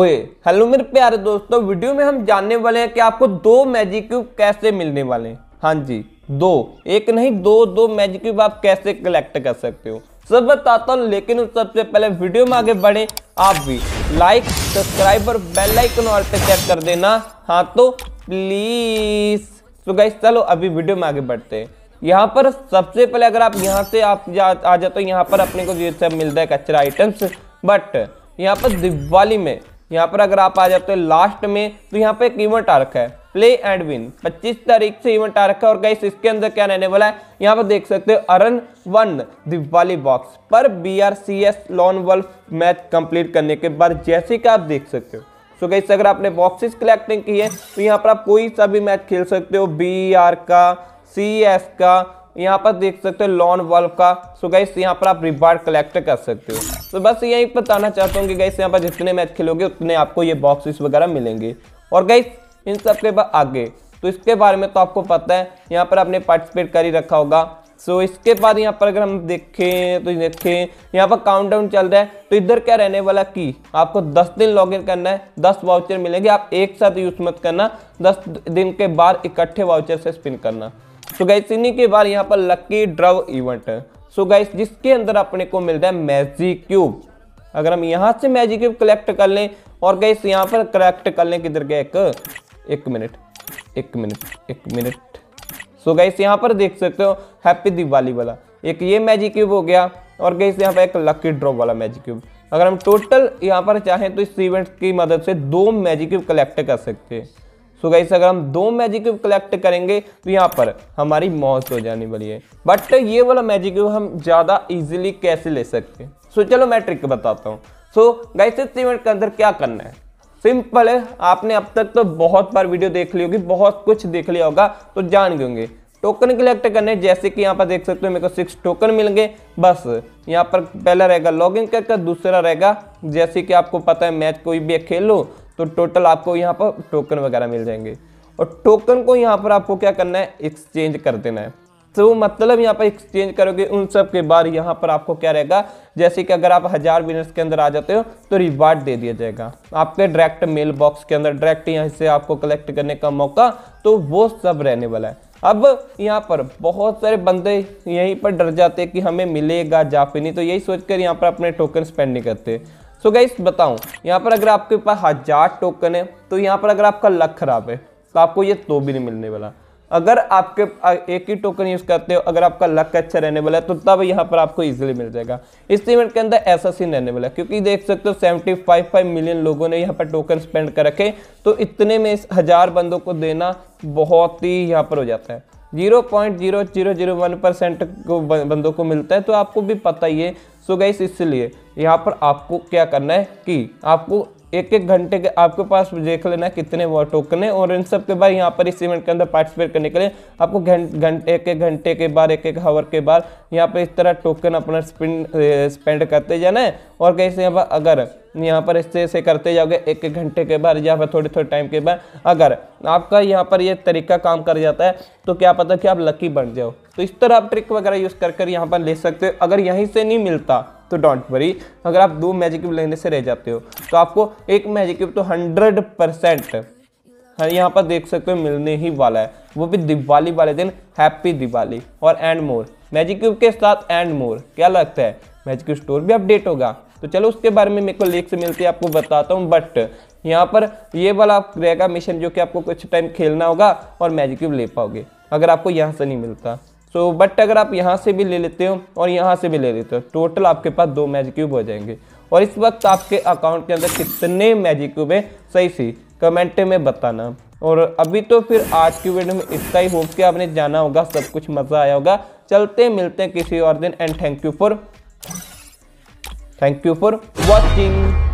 ओए हेलो मेरे प्यारे दोस्तों वीडियो में हम जानने वाले हैं कि आपको दो मैजिक क्यूब कैसे मिलने वाले हैं हाँ जी दो एक नहीं दो दो मैजिक क्यूब आप कैसे कलेक्ट कर सकते हो सब बताता हूँ लेकिन सबसे पहले वीडियो में आगे बढ़े आप भी लाइक सब्सक्राइब और बेल आइकन और पे चेक कर देना हाँ तो प्लीज तो गाइस चलो अभी वीडियो में आगे बढ़ते हैं यहाँ पर सबसे पहले अगर आप यहाँ से आप जा, आ जाते हो यहाँ पर अपने को जो मिलता है कचरा आइटम्स बट यहाँ पर दिवाली में यहाँ पर अगर आप आ जाते हो लास्ट में तो यहाँ पे एक इवेंट आ रखा है प्ले एंड विन 25 तारीख से इवेंट आ रखा है और गाइस इसके अंदर क्या रहने वाला है यहाँ पर देख सकते हो अरन वन दिवाली बॉक्स पर B R C S lone wolf match complete करने के बाद जैसे कि आप देख सकते हो सो गाइस अगर आपने बॉक्सेस कलेक्टिंग नहीं किए तो यहाँ पर आप कोई सा भी मैच खेल सकते हो बी का सी का यहाँ पर देख सकते हो लॉन वर्क का सो गैस यहाँ पर आप रिवार्ड कलेक्ट कर सकते हो तो बस यही बताना चाहता हूँ कि गैस यहाँ पर जितने मैच खेलोगे उतने आपको ये बॉक्सेस वगैरह मिलेंगे और गैस इन सब के बाद आगे तो इसके बारे में तो आपको पता है यहाँ पर आपने पार्टिसिपेट कर ही रखा होगा सो so, इसके बाद यहाँ पर अगर हम देखें तो देखें यहाँ पर काउंटडाउन चल रहा है तो इधर क्या रहने वाला की आपको 10 दिन इन करना है 10 वाउचर मिलेंगे आप एक साथ यूज़ मत करना 10 दिन के बाद इकट्ठे वाउचर से स्पिन करना सो गाइस इन्हीं के बाद यहाँ पर लक्की ड्रव इवेंट है सो गाइस जिसके अंदर अपने को मिलता है मैजिक क्यूब अगर हम यहाँ से मैजिक क्यूब कलेक्ट कर लें और गाइस यहाँ पर कलेक्ट कर लें किधर गए एक एक मिनट एक मिनट एक मिनट सो गाइस यहाँ पर देख सकते हो हैप्पी दिवाली वाला एक ये मैजिक क्यूब हो गया और गाइस यहाँ पर एक लक्की ड्रॉप वाला मैजिक क्यूब अगर हम टोटल यहाँ पर चाहें तो इस इवेंट की मदद से दो मैजिक क्यूब कलेक्ट कर सकते हैं सो so गाइस अगर हम दो मैजिक क्यूब कलेक्ट करेंगे तो यहाँ पर हमारी मौत हो जाने वाली है बट ये वाला मैजिक क्यूब हम ज़्यादा इजीली कैसे ले सकते हैं सो चलो मैं ट्रिक बताता हूँ सो गई गाइस इस इवेंट के अंदर क्या करना है सिंपल है आपने अब तक तो बहुत बार वीडियो देख ली होगी बहुत कुछ देख लिया होगा तो जान गए होंगे टोकन कलेक्ट करने जैसे कि यहाँ पर देख सकते हो मेरे को सिक्स टोकन मिल गए बस यहाँ पर पहला रहेगा लॉगिन करके दूसरा रहेगा जैसे कि आपको पता है मैच कोई भी खेलो तो टोटल आपको यहाँ पर टोकन वगैरह मिल जाएंगे और टोकन को यहाँ पर आपको क्या करना है एक्सचेंज कर देना है तो मतलब यहाँ पर एक्सचेंज करोगे उन सब के बाद यहाँ पर आपको क्या रहेगा जैसे कि अगर आप हज़ार बिजनेस के अंदर आ जाते हो तो रिवार्ड दे दिया जाएगा आपके डायरेक्ट मेल बॉक्स के अंदर डायरेक्ट यहाँ से आपको कलेक्ट करने का मौका तो वो सब रहने वाला है अब यहाँ पर बहुत सारे बंदे यहीं पर डर जाते हैं कि हमें मिलेगा जाफी नहीं तो यही सोचकर यहाँ पर अपने टोकन स्पेंड नहीं करते सो so गाइस बताऊं यहाँ पर अगर आपके पास हज़ार टोकन है तो यहाँ पर अगर आपका लक खराब है तो आपको ये तो भी नहीं मिलने वाला अगर आपके एक ही टोकन यूज़ करते हो अगर आपका लक अच्छा रहने वाला है तो तब यहाँ पर आपको इजीली मिल जाएगा इस इवेंट के अंदर ऐसा सीन रहने वाला है क्योंकि देख सकते हो सेवेंटी फाइव फाइव मिलियन लोगों ने यहाँ पर टोकन स्पेंड कर रखे तो इतने में इस हज़ार बंदों को देना बहुत ही यहाँ पर हो जाता है zero point zero zero zero one percent को बंदों को मिलता है तो आपको भी पता ही है सो गई इसलिए यहाँ पर आपको क्या करना है कि आपको एक एक घंटे के आपके पास देख लेना कितने वो टोकन है और इन सब के बाद यहाँ पर इस इवेंट के अंदर पार्टिसिपेट करने के लिए आपको घंटे एक एक घंटे के बाद एक एक हावर के बाद यहाँ पर इस तरह टोकन अपना स्पेंड स्पेंड करते जाना है और कैसे यहाँ पर अगर यहाँ पर इससे ऐसे करते जाओगे एक एक घंटे के बाद या फिर थोड़े थोड़े टाइम के बाद अगर आपका यहाँ पर ये तरीका काम कर जाता है तो क्या पता कि आप लकी बन जाओ तो इस तरह आप ट्रिक वगैरह यूज़ कर कर यहाँ पर ले सकते हो अगर यहीं से नहीं मिलता तो डोंट वरी अगर आप दो मैजिक क्यूब लेने से रह जाते हो तो आपको एक मैजिक क्यूब तो हंड्रेड हाँ, परसेंट यहाँ पर देख सकते हो मिलने ही वाला है वो भी दिवाली वाले दिन हैप्पी दिवाली और एंड मोर मैजिक क्यूब के साथ एंड मोर क्या लगता है मैजिक क्यूब स्टोर भी अपडेट होगा तो चलो उसके बारे में मेरे को लेक से मिलती है आपको बताता हूँ बट यहाँ पर ये वाला रहेगा मिशन जो कि आपको कुछ टाइम खेलना होगा और मैजिक क्यूब ले पाओगे अगर आपको यहाँ से नहीं मिलता सो so, बट अगर आप यहाँ से भी ले लेते हो और यहाँ से भी ले लेते हो टोटल आपके पास दो मैजिक क्यूब हो जाएंगे और इस वक्त आपके अकाउंट के अंदर कितने मैजिक क्यूब है सही सी कमेंट में बताना और अभी तो फिर आज की वीडियो में इसका ही होप कि आपने जाना होगा सब कुछ मज़ा आया होगा चलते मिलते हैं किसी और दिन and thank you for thank you for watching